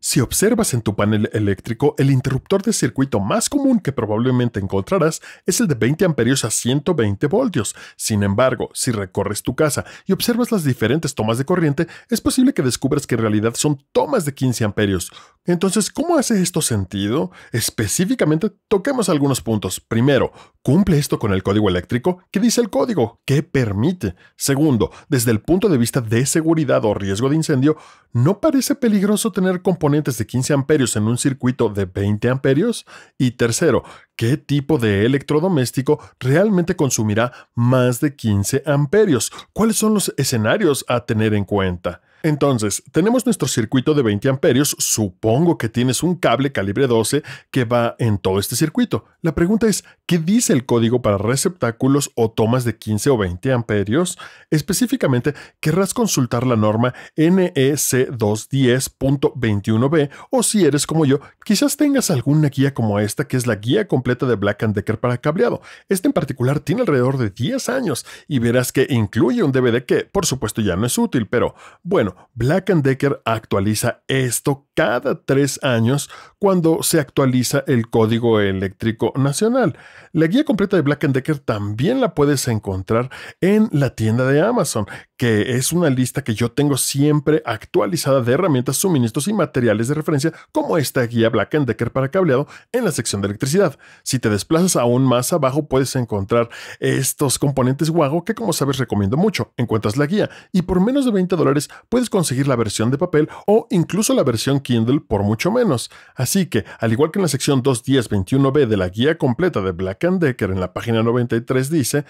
Si observas en tu panel eléctrico, el interruptor de circuito más común que probablemente encontrarás es el de 20 amperios a 120 voltios. Sin embargo, si recorres tu casa y observas las diferentes tomas de corriente, es posible que descubras que en realidad son tomas de 15 amperios. Entonces, ¿cómo hace esto sentido? Específicamente, toquemos algunos puntos. Primero, ¿cumple esto con el código eléctrico? ¿Qué dice el código? ¿Qué permite? Segundo, desde el punto de vista de seguridad o riesgo de incendio, ¿no parece peligroso tener componentes componentes de 15 amperios en un circuito de 20 amperios? Y tercero, ¿qué tipo de electrodoméstico realmente consumirá más de 15 amperios? ¿Cuáles son los escenarios a tener en cuenta? Entonces, tenemos nuestro circuito de 20 amperios. Supongo que tienes un cable calibre 12 que va en todo este circuito. La pregunta es, ¿qué dice el código para receptáculos o tomas de 15 o 20 amperios? Específicamente, querrás consultar la norma NEC210.21b o si eres como yo, quizás tengas alguna guía como esta que es la guía completa de Black Decker para cableado. Este en particular tiene alrededor de 10 años y verás que incluye un DVD que por supuesto ya no es útil, pero bueno, Black Decker actualiza esto cada tres años cuando se actualiza el Código Eléctrico Nacional. La guía completa de Black Decker también la puedes encontrar en la tienda de Amazon, que es una lista que yo tengo siempre actualizada de herramientas, suministros y materiales de referencia, como esta guía Black Decker para cableado en la sección de electricidad. Si te desplazas aún más abajo, puedes encontrar estos componentes guago que, como sabes, recomiendo mucho. Encuentras la guía y por menos de 20 dólares puedes conseguir la versión de papel o incluso la versión Kindle por mucho menos. Así que, al igual que en la sección 21021b de la guía completa de Black and Decker en la página 93 dice,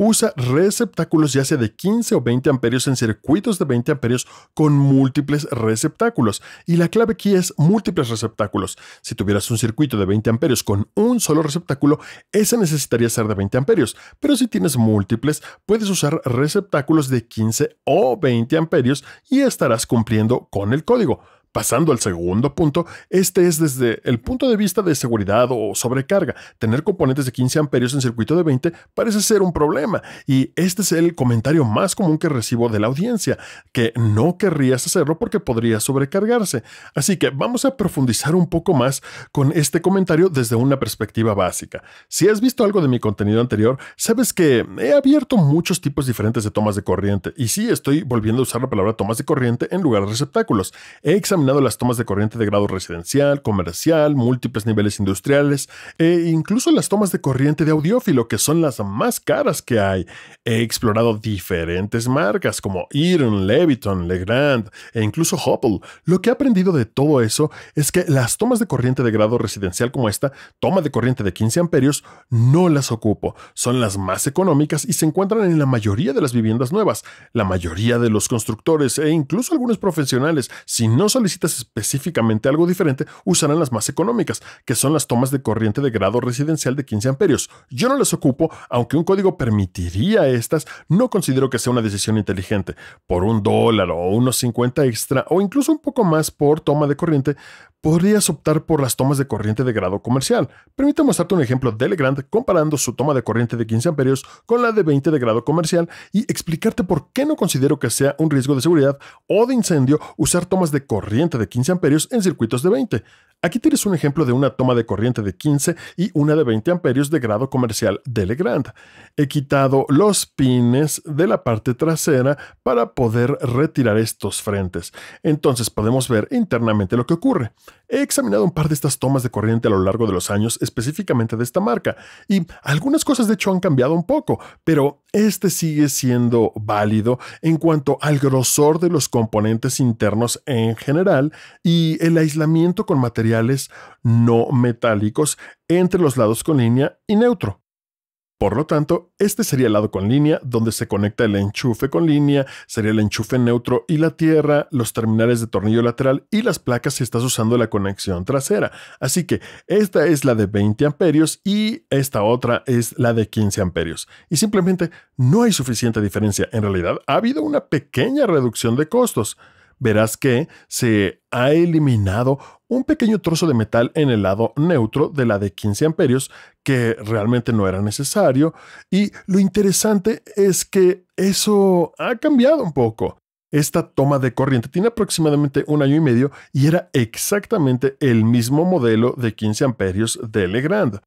usa receptáculos ya sea de 15 o 20 amperios en circuitos de 20 amperios con múltiples receptáculos. Y la clave aquí es múltiples receptáculos. Si tuvieras un circuito de 20 amperios con un solo receptáculo, ese necesitaría ser de 20 amperios. Pero si tienes múltiples, puedes usar receptáculos de 15 o 20 amperios y estarás cumpliendo con el código. Pasando al segundo punto, este es desde el punto de vista de seguridad o sobrecarga. Tener componentes de 15 amperios en circuito de 20 parece ser un problema y este es el comentario más común que recibo de la audiencia, que no querrías hacerlo porque podría sobrecargarse. Así que vamos a profundizar un poco más con este comentario desde una perspectiva básica. Si has visto algo de mi contenido anterior, sabes que he abierto muchos tipos diferentes de tomas de corriente y sí estoy volviendo a usar la palabra tomas de corriente en lugar de receptáculos. He examinado examinado las tomas de corriente de grado residencial, comercial, múltiples niveles industriales e incluso las tomas de corriente de audiófilo, que son las más caras que hay. He explorado diferentes marcas como Iron, Leviton, Legrand e incluso Hopple. Lo que he aprendido de todo eso es que las tomas de corriente de grado residencial como esta, toma de corriente de 15 amperios, no las ocupo. Son las más económicas y se encuentran en la mayoría de las viviendas nuevas. La mayoría de los constructores e incluso algunos profesionales, si no solicitan necesitas específicamente algo diferente, usarán las más económicas, que son las tomas de corriente de grado residencial de 15 amperios. Yo no las ocupo, aunque un código permitiría estas, no considero que sea una decisión inteligente. Por un dólar o unos 50 extra, o incluso un poco más por toma de corriente, podrías optar por las tomas de corriente de grado comercial. Permítame mostrarte un ejemplo de Legrand comparando su toma de corriente de 15 amperios con la de 20 de grado comercial y explicarte por qué no considero que sea un riesgo de seguridad o de incendio usar tomas de corriente de 15 amperios en circuitos de 20. Aquí tienes un ejemplo de una toma de corriente de 15 y una de 20 amperios de grado comercial de Legrand. He quitado los pines de la parte trasera para poder retirar estos frentes. Entonces podemos ver internamente lo que ocurre. He examinado un par de estas tomas de corriente a lo largo de los años, específicamente de esta marca, y algunas cosas de hecho han cambiado un poco, pero este sigue siendo válido en cuanto al grosor de los componentes internos en general y el aislamiento con materiales no metálicos entre los lados con línea y neutro. Por lo tanto, este sería el lado con línea, donde se conecta el enchufe con línea, sería el enchufe neutro y la tierra, los terminales de tornillo lateral y las placas si estás usando la conexión trasera. Así que esta es la de 20 amperios y esta otra es la de 15 amperios. Y simplemente no hay suficiente diferencia. En realidad, ha habido una pequeña reducción de costos verás que se ha eliminado un pequeño trozo de metal en el lado neutro de la de 15 amperios que realmente no era necesario y lo interesante es que eso ha cambiado un poco. Esta toma de corriente tiene aproximadamente un año y medio y era exactamente el mismo modelo de 15 amperios de Legrand.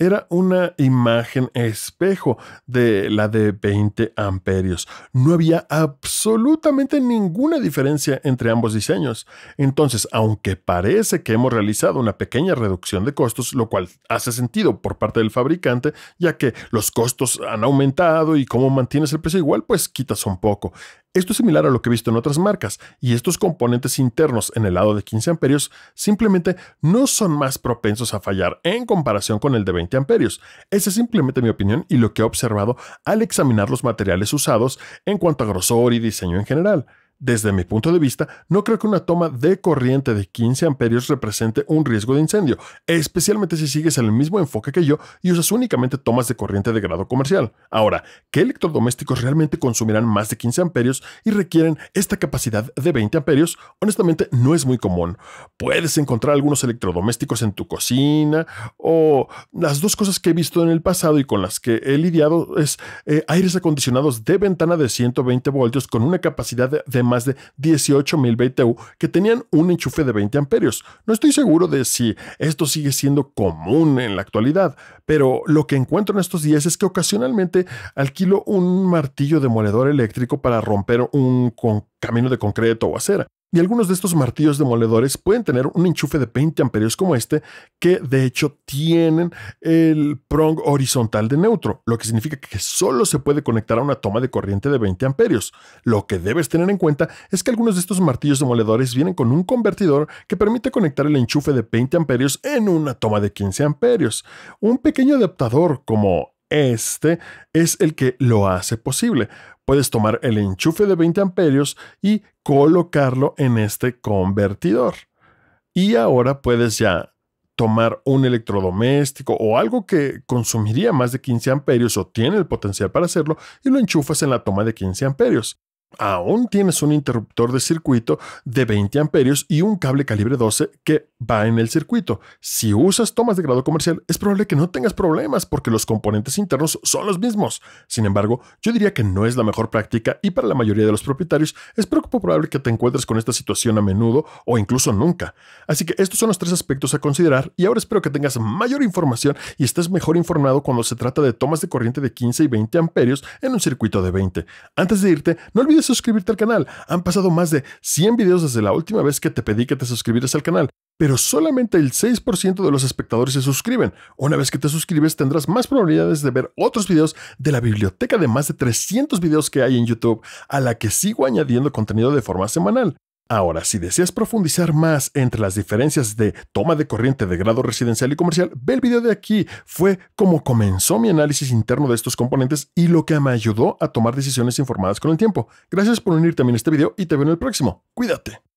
Era una imagen espejo de la de 20 amperios. No había absolutamente ninguna diferencia entre ambos diseños. Entonces, aunque parece que hemos realizado una pequeña reducción de costos, lo cual hace sentido por parte del fabricante, ya que los costos han aumentado y como mantienes el precio igual, pues quitas un poco. Esto es similar a lo que he visto en otras marcas, y estos componentes internos en el lado de 15 amperios simplemente no son más propensos a fallar en comparación con el de 20 amperios. Esa es simplemente mi opinión y lo que he observado al examinar los materiales usados en cuanto a grosor y diseño en general. Desde mi punto de vista, no creo que una toma de corriente de 15 amperios represente un riesgo de incendio, especialmente si sigues el mismo enfoque que yo y usas únicamente tomas de corriente de grado comercial. Ahora, ¿qué electrodomésticos realmente consumirán más de 15 amperios y requieren esta capacidad de 20 amperios? Honestamente, no es muy común. Puedes encontrar algunos electrodomésticos en tu cocina o las dos cosas que he visto en el pasado y con las que he lidiado es eh, aires acondicionados de ventana de 120 voltios con una capacidad de más de 18.000 BTU que tenían un enchufe de 20 amperios. No estoy seguro de si esto sigue siendo común en la actualidad, pero lo que encuentro en estos días es que ocasionalmente alquilo un martillo demoledor eléctrico para romper un camino de concreto o acera. Y algunos de estos martillos demoledores pueden tener un enchufe de 20 amperios como este, que de hecho tienen el prong horizontal de neutro, lo que significa que solo se puede conectar a una toma de corriente de 20 amperios. Lo que debes tener en cuenta es que algunos de estos martillos demoledores vienen con un convertidor que permite conectar el enchufe de 20 amperios en una toma de 15 amperios. Un pequeño adaptador como este es el que lo hace posible. Puedes tomar el enchufe de 20 amperios y colocarlo en este convertidor. Y ahora puedes ya tomar un electrodoméstico o algo que consumiría más de 15 amperios o tiene el potencial para hacerlo y lo enchufas en la toma de 15 amperios aún tienes un interruptor de circuito de 20 amperios y un cable calibre 12 que va en el circuito. Si usas tomas de grado comercial, es probable que no tengas problemas porque los componentes internos son los mismos. Sin embargo, yo diría que no es la mejor práctica y para la mayoría de los propietarios es poco probable que te encuentres con esta situación a menudo o incluso nunca. Así que estos son los tres aspectos a considerar y ahora espero que tengas mayor información y estés mejor informado cuando se trata de tomas de corriente de 15 y 20 amperios en un circuito de 20. Antes de irte, no olvides suscribirte al canal. Han pasado más de 100 videos desde la última vez que te pedí que te suscribieras al canal, pero solamente el 6% de los espectadores se suscriben. Una vez que te suscribes tendrás más probabilidades de ver otros videos de la biblioteca de más de 300 videos que hay en YouTube, a la que sigo añadiendo contenido de forma semanal. Ahora, si deseas profundizar más entre las diferencias de toma de corriente de grado residencial y comercial, ve el video de aquí. Fue como comenzó mi análisis interno de estos componentes y lo que me ayudó a tomar decisiones informadas con el tiempo. Gracias por unirte a este video y te veo en el próximo. Cuídate.